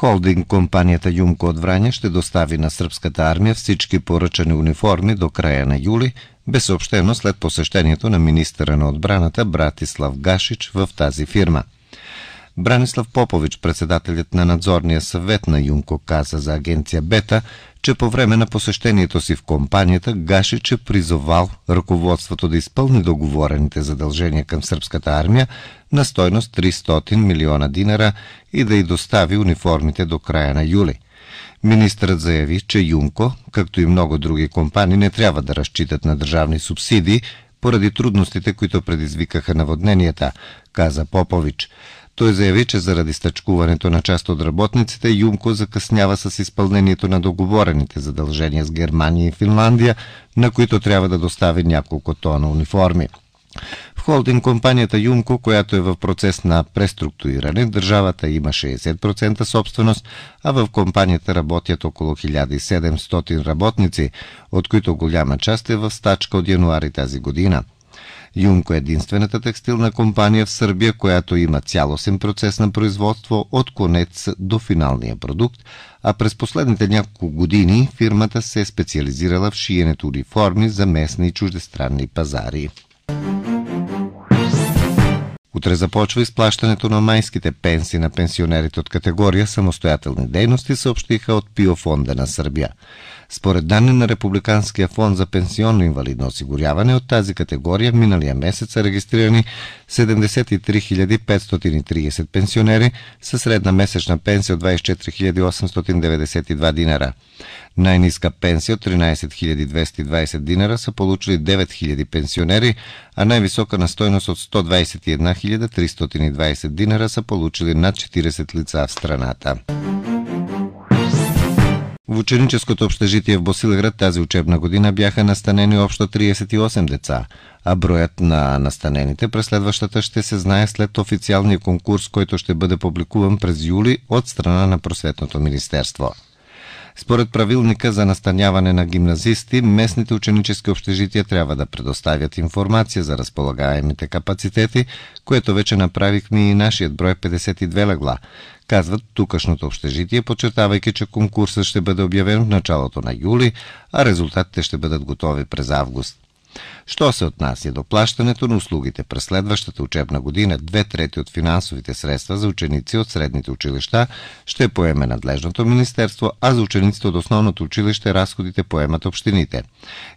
Холдинг компанията Юмко от Враня ще достави на сръбската армия всички поръчани униформи до края на юли, бе съобщено след посещението на министъра на отбраната Братислав Гашич в тази фирма. Бранислав Попович, председателят на надзорния съвет на Юнко, каза за агенция Бета, че по време на посещението си в компанията Гашич е призовал ръководството да изпълни договорените задължения към сръбската армия на стойност 300 милиона динара и да й достави униформите до края на юли. Министрът заяви, че Юнко, както и много други компании, не трябва да разчитат на държавни субсидии, поради трудностите, които предизвикаха наводненията, каза Попович. Той заяви, че заради стъчкуването на част от работниците, Юмко закъснява с изпълнението на договорените задължения с Германия и Финландия, на които трябва да достави няколко тона униформи. В холдинг компанията Юмко, която е в процес на преструктуриране, държавата има 60% собственост, а в компанията работят около 1700 работници, от които голяма част е в стачка от януари тази година – Юнко е единствената текстилна компания в Сърбия, която има цялостен процес на производство от конец до финалния продукт, а през последните няколко години фирмата се е специализирала в шиенето униформи за местни и чуждестранни пазари. Утре започва изплащането на майските пенсии на пенсионерите от категория самостоятелни дейности, съобщиха от Пиофонда на Сърбия. Според данни на Републиканския фонд за пенсионно инвалидно осигуряване от тази категория в миналия месец са регистрирани 73 530 пенсионери с средна месечна пенсия от 24 892 динара. Най-ниска пенсия от 13 220 динара са получили 9000 пенсионери, а най-висока на стойност от 121 320 динара са получили над 40 лица в страната. В ученическото общежитие в Босилград тази учебна година бяха настанени общо 38 деца, а броят на настанените през следващата ще се знае след официалния конкурс, който ще бъде публикуван през юли от страна на Просветното министерство. Според правилника за настаняване на гимназисти, местните ученически общежития трябва да предоставят информация за разполагаемите капацитети, което вече направихме и нашият брой 52 легла, казват тукашното общежитие, подчертавайки, че конкурсът ще бъде обявен в началото на юли, а резултатите ще бъдат готови през август. Що се отнася до плащането на услугите през следващата учебна година, две трети от финансовите средства за ученици от средните училища ще поеме надлежното министерство, а за учениците от основното училище разходите поемат общините.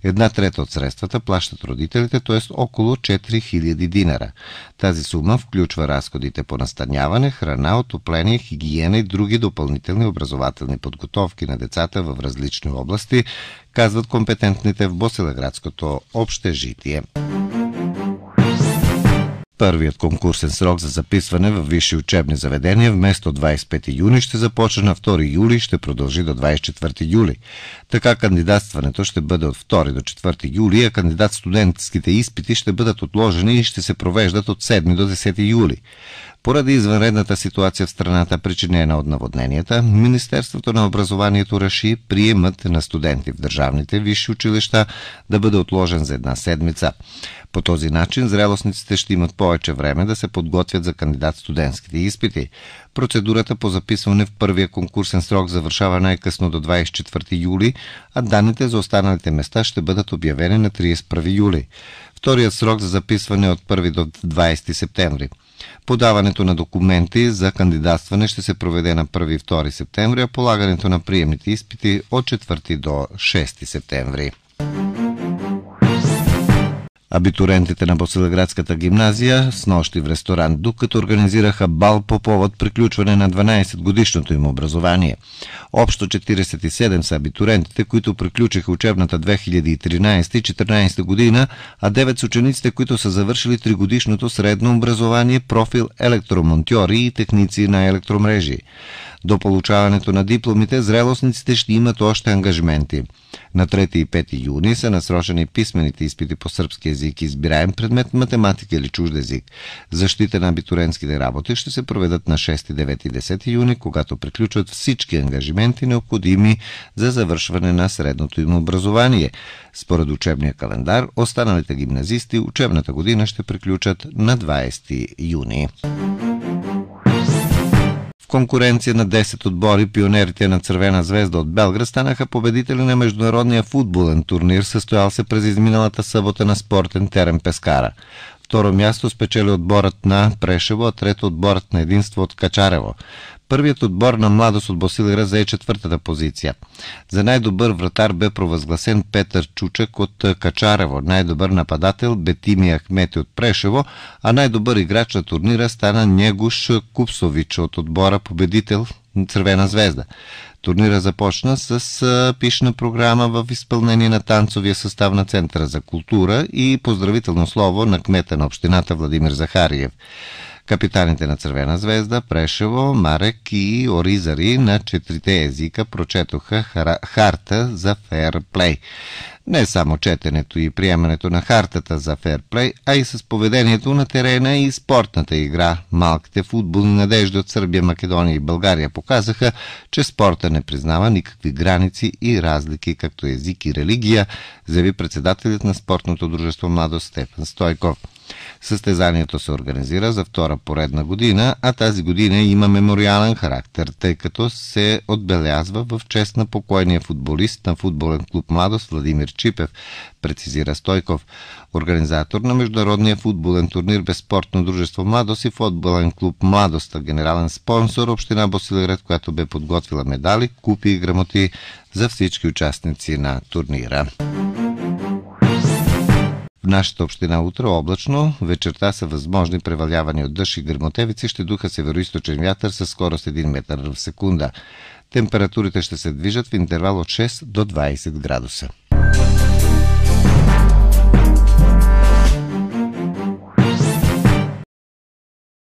Една трета от средствата плащат родителите, т.е. около 4000 динара. Тази сума включва разходите по настаняване, храна, отопление, хигиена и други допълнителни образователни подготовки на децата в различни области, казват компетентните в Боселеградското общество obstagite. Първият конкурсен срок за записване в висши учебни заведения вместо 25 юни ще започне на 2 юли и ще продължи до 24 юли. Така кандидатстването ще бъде от 2 до 4 юли, а кандидат-студентските изпити ще бъдат отложени и ще се провеждат от 7 до 10 юли. Поради извънредната ситуация в страната, причинена от наводненията, Министерството на образованието реши приемът на студенти в държавните висши училища да бъде отложен за една седмица. По този начин зрелостниците ще имат повече време да се подготвят за кандидат студентските изпити. Процедурата по записване в първия конкурсен срок завършава най-късно до 24 юли, а данните за останалите места ще бъдат обявени на 31 юли. Вторият срок за записване е от 1 до 20 септември. Подаването на документи за кандидатстване ще се проведе на 1 и 2 септември, а полагането на приемните изпити от 4 до 6 септември. Абитурентите на Босилеградската гимназия с нощи в ресторант Дукът организираха бал по повод приключване на 12-годишното им образование. Общо 47 са абитурентите, които приключиха учебната 2013-2014 година, а 9 с учениците, които са завършили 3-годишното средно образование, профил електромонтьори и техници на електромрежи. До получаването на дипломите, зрелостниците ще имат още ангажменти. На 3 и 5 юни са насрочени писмените изпити по сръбски език, избираем предмет математика или чужд език. Защита на абитуренските работи ще се проведат на 6, 9 и 10 юни, когато приключват всички ангажименти, необходими за завършване на средното им образование. Според учебния календар, останалите гимназисти учебната година ще приключат на 20 юни конкуренция на 10 отбори, пионерите на Червена звезда от Белград станаха победители на международния футболен турнир, състоял се през изминалата събота на спортен терен Пескара. Второ място спечели отборът на Прешево, а трето отборът на Единство от Качарево. Първият отбор на младост от Босилера зае четвъртата позиция. За най-добър вратар бе провъзгласен Петър Чучек от Качарево, най-добър нападател Бетими Ахмети от Прешево, а най-добър играч на турнира стана Негуш Купсович от отбора победител Цървена звезда. Турнира започна с пишна програма в изпълнение на танцовия състав на Центъра за култура и поздравително слово на кмета на общината Владимир Захариев. Капитаните на Червена звезда, Прешево, Марек и Оризари на четирите езика прочетоха харта за фейрплей. Не само четенето и приемането на хартата за фейрплей, а и с поведението на терена и спортната игра. Малките футболни надежди от Сърбия, Македония и България показаха, че спорта не признава никакви граници и разлики, както език и религия, заяви председателят на спортното дружество Младо Стефан Стойков. Състезанието се организира за втора поредна година, а тази година има мемориален характер, тъй като се отбелязва в чест на покойния футболист на футболен клуб Младост Владимир Чипев, прецизира Стойков, организатор на международния футболен турнир Безспортно дружество Младост и футболен клуб Младост, генерален спонсор община Босилеград, която бе подготвила медали, купи и грамоти за всички участници на турнира. В нашата община утре облачно, вечерта са възможни превалявания от дъжд и гърмотевици, ще духа североисточен вятър със скорост 1 метър в секунда. Температурите ще се движат в интервал от 6 до 20 градуса.